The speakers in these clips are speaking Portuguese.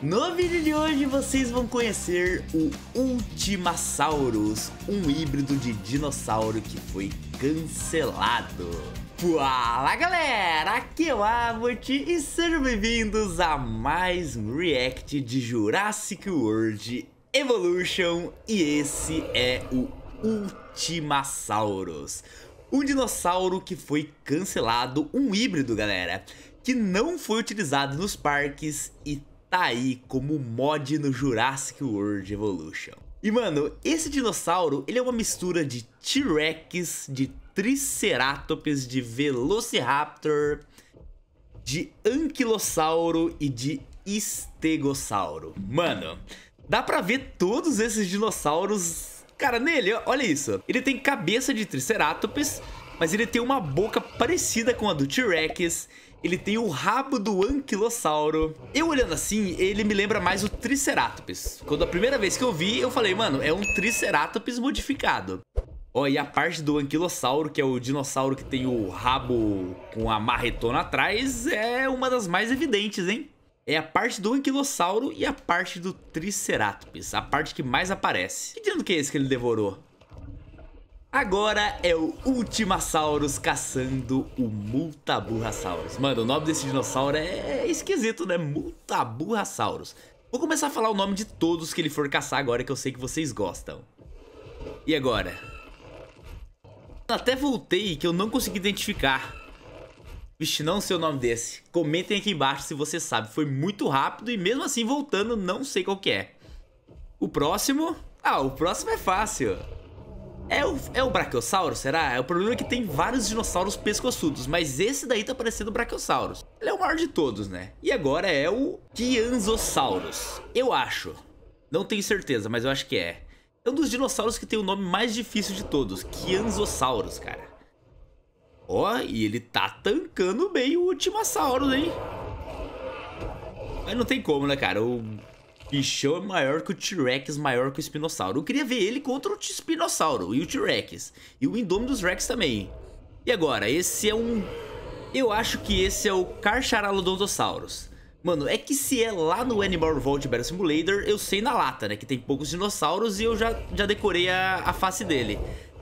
No vídeo de hoje vocês vão conhecer o Ultimasaurus, um híbrido de dinossauro que foi cancelado. Fala galera, aqui é o Abut e sejam bem-vindos a mais um react de Jurassic World Evolution e esse é o Ultimasaurus. Um dinossauro que foi cancelado, um híbrido galera, que não foi utilizado nos parques e tá aí como mod no Jurassic World Evolution. E mano, esse dinossauro, ele é uma mistura de T-Rex, de Triceratops, de Velociraptor, de Anquilossauro e de Estegossauro. Mano, dá pra ver todos esses dinossauros... Cara, nele, olha isso. Ele tem cabeça de Triceratops, mas ele tem uma boca parecida com a do T-Rex, ele tem o rabo do anquilossauro. Eu olhando assim, ele me lembra mais o Triceratops. Quando a primeira vez que eu vi, eu falei, mano, é um Triceratops modificado. Ó, e a parte do anquilossauro, que é o dinossauro que tem o rabo com a marretona atrás, é uma das mais evidentes, hein? é a parte do anquilossauro e a parte do triceratops, a parte que mais aparece. Que dinossauro que é esse que ele devorou? Agora é o Ultimasaurus caçando o Multaburrasaurus. Mano, o nome desse dinossauro é esquisito, né? Multaburrasaurus. Vou começar a falar o nome de todos que ele for caçar agora, que eu sei que vocês gostam. E agora? Até voltei que eu não consegui identificar. Vixe, não sei o nome desse. Comentem aqui embaixo se você sabe. Foi muito rápido e mesmo assim voltando, não sei qual que é. O próximo... Ah, o próximo é fácil. É o, é o Brachiosauro, será? É o problema é que tem vários dinossauros pescoçudos, mas esse daí tá parecendo o Brachiosaurus. Ele é o maior de todos, né? E agora é o Kianzosaurus. Eu acho. Não tenho certeza, mas eu acho que é. É um dos dinossauros que tem o nome mais difícil de todos, Kianzosaurus, cara. Ó, oh, e ele tá tancando bem o Ultimasaurus, hein? Mas não tem como, né, cara? O Pichão é maior que o T-Rex, maior que o Espinossauro. Eu queria ver ele contra o Espinossauro e o T-Rex. E o Indominus Rex também. E agora, esse é um... Eu acho que esse é o Carcharalodontosaurus. Mano, é que se é lá no Animal Revolt Battle Simulator, eu sei na lata, né? Que tem poucos dinossauros e eu já, já decorei a, a face dele.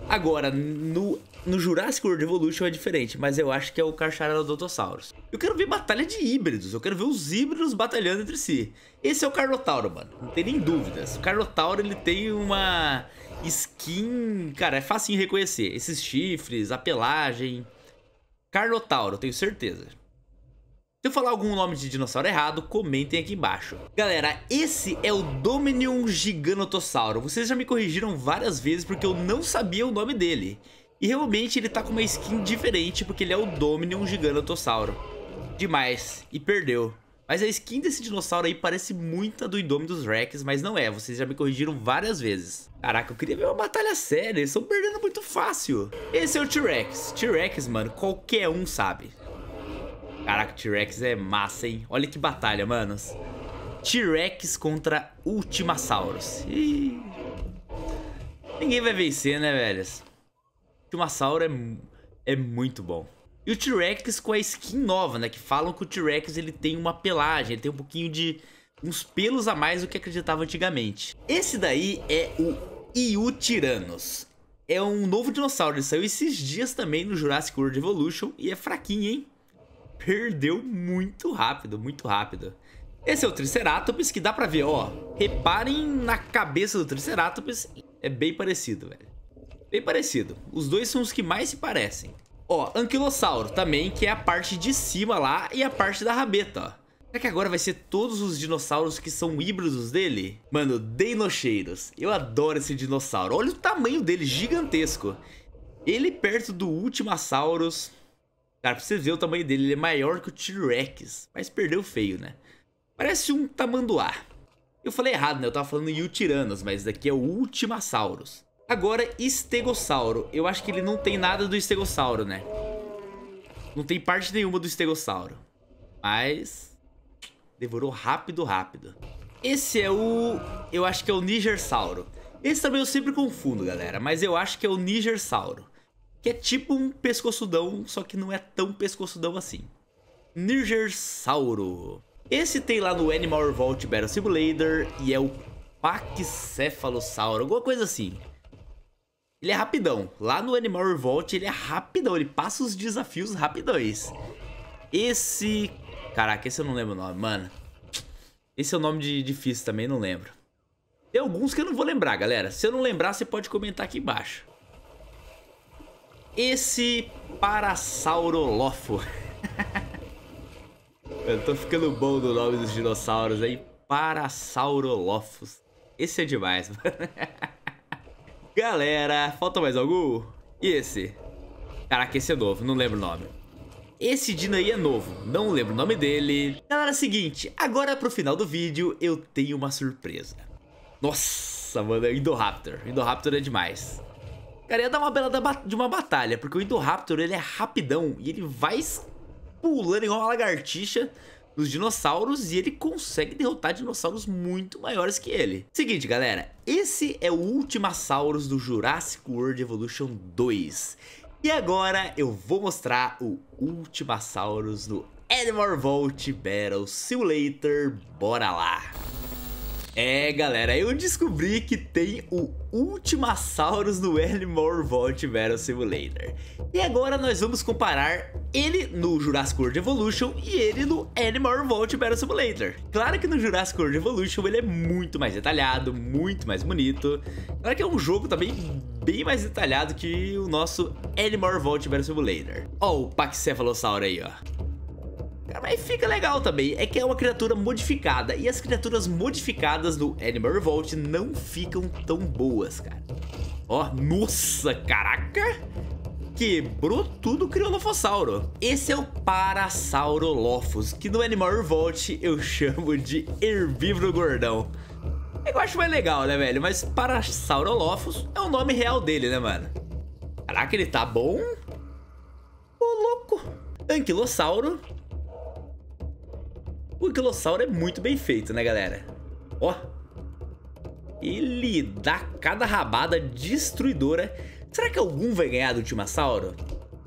Agora, no, no Jurassic World Evolution é diferente, mas eu acho que é o Carcharodontosaurus. Eu quero ver batalha de híbridos, eu quero ver os híbridos batalhando entre si. Esse é o Carnotauro, mano, não tem nem dúvidas. O Carnotauro, ele tem uma skin, cara, é fácil reconhecer. Esses chifres, a pelagem... Carnotauro, tenho certeza. Se eu falar algum nome de dinossauro errado, comentem aqui embaixo. Galera, esse é o Dominion Giganotossauro. Vocês já me corrigiram várias vezes porque eu não sabia o nome dele. E realmente ele tá com uma skin diferente porque ele é o Dominion Giganotossauro. Demais. E perdeu. Mas a skin desse dinossauro aí parece muito a do Indominus Rex, mas não é. Vocês já me corrigiram várias vezes. Caraca, eu queria ver uma batalha séria. Eles estão perdendo muito fácil. Esse é o T-Rex. T-Rex, mano, qualquer um sabe. Caraca, T-Rex é massa, hein? Olha que batalha, manos. T-Rex contra Ultimasaurus. Ninguém vai vencer, né, velhos? Ultimasauro é, é muito bom. E o T-Rex com a skin nova, né? Que falam que o T-Rex ele tem uma pelagem, ele tem um pouquinho de... Uns pelos a mais do que acreditava antigamente. Esse daí é o Iutiranos. É um novo dinossauro, ele saiu esses dias também no Jurassic World Evolution e é fraquinho, hein? perdeu muito rápido, muito rápido. Esse é o Triceratops, que dá pra ver, ó. Reparem na cabeça do Triceratops, é bem parecido, velho. Bem parecido. Os dois são os que mais se parecem. Ó, Anquilossauro também, que é a parte de cima lá e a parte da rabeta, ó. Será que agora vai ser todos os dinossauros que são híbridos dele? Mano, Deinocheiros. Eu adoro esse dinossauro. Olha o tamanho dele, gigantesco. Ele perto do Ultimasaurus, Cara, pra vocês ver o tamanho dele, ele é maior que o T-Rex, mas perdeu feio, né? Parece um tamanduá. Eu falei errado, né? Eu tava falando Yutiranos, mas daqui é o Ultimasaurus. Agora, Estegossauro. Eu acho que ele não tem nada do Estegossauro, né? Não tem parte nenhuma do Estegossauro. Mas... Devorou rápido, rápido. Esse é o... Eu acho que é o Nigersauro. Esse também eu sempre confundo, galera. Mas eu acho que é o Nigersauro que é tipo um pescoçudão, só que não é tão pescoçudão assim. Nirgersauro. Esse tem lá no Animal Revolt Battle Simulator e é o Pachycephalossauro, alguma coisa assim. Ele é rapidão. Lá no Animal Revolt ele é rapidão, ele passa os desafios rapidões. Esse... Caraca, esse eu não lembro o nome, mano. Esse é o nome de difícil também, não lembro. Tem alguns que eu não vou lembrar, galera. Se eu não lembrar, você pode comentar aqui embaixo esse Parasaurolofo. Eu tô ficando bom do nome dos dinossauros aí. Parasaurolofos. Esse é demais, mano. Galera, falta mais algum? E esse? Caraca, esse é novo, não lembro o nome. Esse Dino aí é novo, não lembro o nome dele. Galera, é seguinte, agora pro final do vídeo eu tenho uma surpresa. Nossa, mano, Indoraptor. Indoraptor é demais. Cara, ia dar uma bela de uma batalha, porque o Indoraptor, ele é rapidão e ele vai pulando igual uma lagartixa dos dinossauros e ele consegue derrotar dinossauros muito maiores que ele. Seguinte, galera, esse é o Ultimasaurus do Jurassic World Evolution 2. E agora eu vou mostrar o Ultimasaurus no Animal Vault Battle Simulator, bora lá! É, galera, eu descobri que tem o Ultimasaurus do Animal Vault Battle Simulator. E agora nós vamos comparar ele no Jurassic World Evolution e ele no Animal Vault Battle Simulator. Claro que no Jurassic World Evolution ele é muito mais detalhado, muito mais bonito. Claro que é um jogo também bem mais detalhado que o nosso Animal Vault Battle Simulator. Ó o Pachycephalossauro aí, ó. Mas fica legal também, é que é uma criatura modificada, e as criaturas modificadas do Animal Revolt não ficam tão boas, cara. Ó, oh, nossa, caraca! Quebrou tudo o Criolofossauro. Esse é o Parasaurolophus, que no Animal Revolt eu chamo de herbívoro gordão. É que eu acho mais legal, né, velho? Mas Parasaurolophus é o nome real dele, né, mano? Caraca, ele tá bom? Ô, louco! Anquilossauro, o Anquilossauro é muito bem feito, né, galera? Ó. Ele dá cada rabada destruidora. Será que algum vai ganhar do Ultimasauro?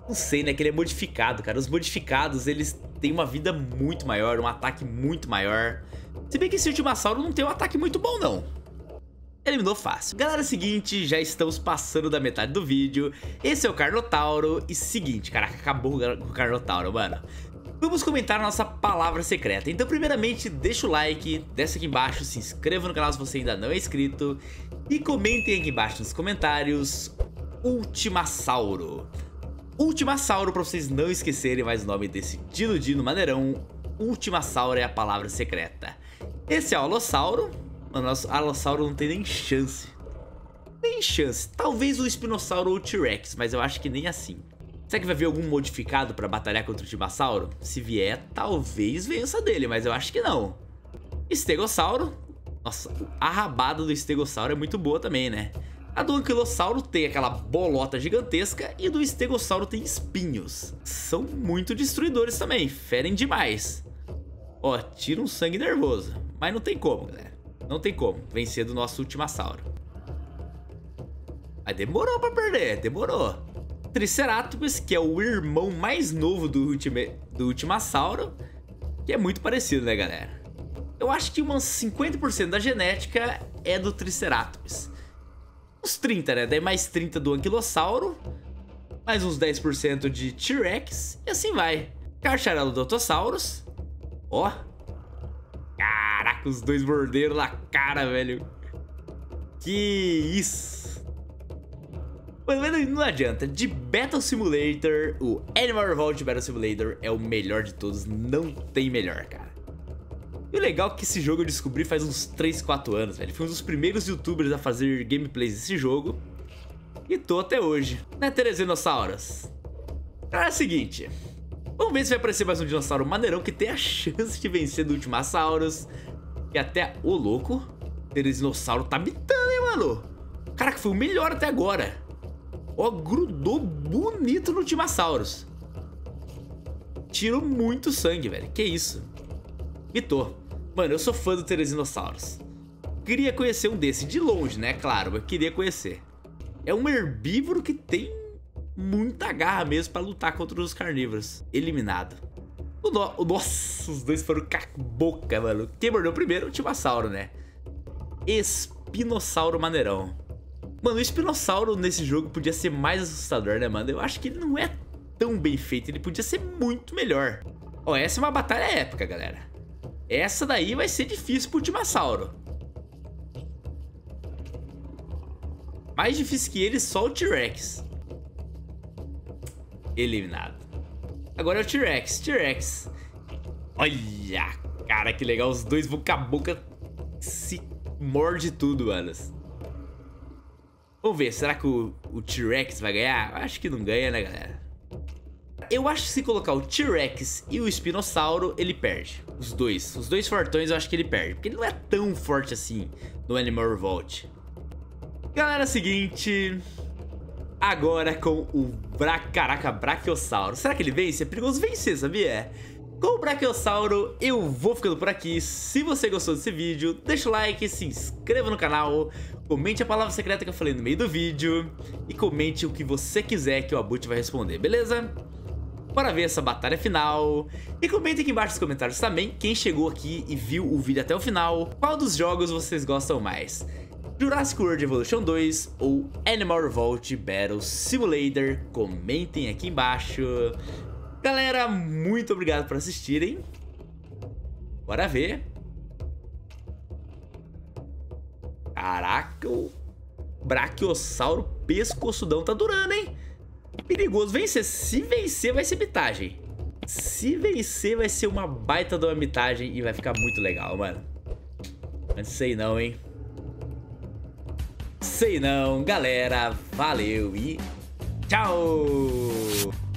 Não sei, né? Que ele é modificado, cara. Os modificados, eles têm uma vida muito maior, um ataque muito maior. Se bem que esse Ultimasauro não tem um ataque muito bom, não. Eliminou fácil. Galera, é seguinte, já estamos passando da metade do vídeo. Esse é o Carnotauro. E seguinte, caraca, acabou o Carnotauro, mano. Vamos comentar a nossa palavra secreta. Então, primeiramente, deixa o like, desce aqui embaixo, se inscreva no canal se você ainda não é inscrito e comentem aqui embaixo nos comentários Ultimasauro. Ultimasauro, pra vocês não esquecerem mais o nome desse Dino Dino Maneirão, Ultimasauro é a palavra secreta. Esse é o Alossauro. Mano, nosso Alossauro não tem nem chance. Nem chance. Talvez o Espinossauro ou o T-Rex, mas eu acho que nem assim. Será que vai vir algum modificado pra batalhar contra o Tibassauro? Se vier, talvez vença dele, mas eu acho que não. Estegossauro. Nossa, a rabada do Estegossauro é muito boa também, né? A do Anquilossauro tem aquela bolota gigantesca e do Estegossauro tem espinhos. São muito destruidores também, ferem demais. Ó, tira um sangue nervoso. Mas não tem como, galera. Não tem como vencer do nosso Ultimasauro. Mas demorou pra perder, demorou. Triceratops, que é o irmão mais novo do, Ultima, do Ultimasauro, que é muito parecido, né, galera? Eu acho que uns 50% da genética é do Triceratops. Uns 30, né? Daí mais 30 do Anquilossauro, mais uns 10% de T-Rex, e assim vai. Carcharelo do Ó. Caraca, os dois mordeiros na cara, velho. Que isso. Mas não adianta, de Battle Simulator, o Animal Revolt Battle Simulator é o melhor de todos, não tem melhor, cara. E o legal é que esse jogo eu descobri faz uns 3, 4 anos, velho. Fui um dos primeiros youtubers a fazer gameplays desse jogo. E tô até hoje, né, Terezinossauros? Cara, é o seguinte. Vamos ver se vai aparecer mais um dinossauro maneirão que tem a chance de vencer do Ultimassauros. E até, o louco, Terezinossauro tá bitando, hein, mano? Caraca, foi o melhor até agora. Ó, grudou bonito no Timasaurus. Tirou muito sangue, velho. Que isso? Vitor, mano, eu sou fã do Teresinossauros. Queria conhecer um desse, de longe, né? Claro, eu queria conhecer. É um herbívoro que tem muita garra mesmo para lutar contra os carnívoros. Eliminado. O no... nossa, os dois foram boca, mano. Quem mordeu primeiro? O Timassauro, né? Espinossauro maneirão. Mano, o espinossauro nesse jogo podia ser mais assustador, né, mano? Eu acho que ele não é tão bem feito, ele podia ser muito melhor. Ó, essa é uma batalha épica, galera. Essa daí vai ser difícil pro Timassauro. Mais difícil que ele, só o T-Rex. Eliminado. Agora é o T-Rex, T-Rex. Olha, cara, que legal. Os dois boca a boca se morde tudo, manos. Vamos ver, será que o, o T-Rex vai ganhar? Acho que não ganha, né, galera? Eu acho que se colocar o T-Rex e o Espinossauro, ele perde. Os dois. Os dois fortões eu acho que ele perde. Porque ele não é tão forte assim no Animal Revolt. Galera, é seguinte... Agora com o Bra... Caraca, Brachiosauro. Será que ele vence? É perigoso vencer, sabia? Com o Brachiosauro, eu vou ficando por aqui. Se você gostou desse vídeo, deixa o like, se inscreva no canal, comente a palavra secreta que eu falei no meio do vídeo e comente o que você quiser que o Abut vai responder, beleza? Bora ver essa batalha final. E comenta aqui embaixo nos comentários também quem chegou aqui e viu o vídeo até o final, qual dos jogos vocês gostam mais. Jurassic World Evolution 2 ou Animal Revolt Battle Simulator, comentem aqui embaixo. Galera, muito obrigado por assistirem. Bora ver. Caraca, o Brachiosauro pescoçudão tá durando, hein? Perigoso vencer. Se vencer, vai ser mitagem. Se vencer, vai ser uma baita de uma mitagem e vai ficar muito legal, mano. Mas sei não, hein? Sei não, galera. Valeu e tchau!